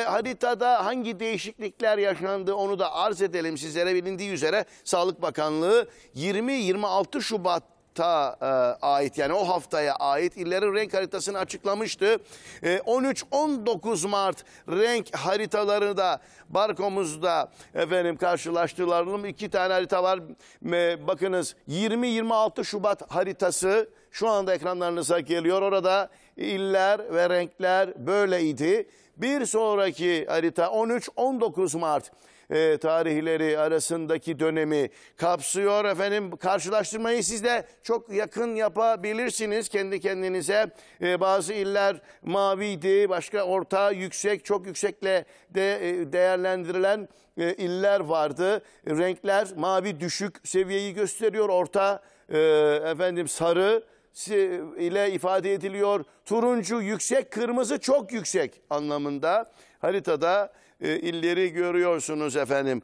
haritada hangi değişiklikler yaşandı onu da arz edelim sizlere bilindiği üzere Sağlık Bakanlığı 20-26 Şubat ta e, ait yani o haftaya ait illerin renk haritasını açıklamıştı. E, 13-19 Mart renk haritalarını da barkomuzda efendim karşılaştırılalım. İki tane harita var. E, bakınız 20-26 Şubat haritası şu anda ekranlarınıza geliyor. Orada iller ve renkler böyleydi. Bir sonraki harita 13-19 Mart e, tarihleri arasındaki dönemi kapsıyor. Efendim karşılaştırmayı siz de çok yakın yapabilirsiniz kendi kendinize. E, bazı iller maviydi, başka orta, yüksek, çok yüksekle de e, değerlendirilen e, iller vardı. Renkler mavi düşük seviyeyi gösteriyor, orta e, efendim sarı ile ifade ediliyor. Turuncu yüksek, kırmızı çok yüksek anlamında haritada e, illeri görüyorsunuz efendim.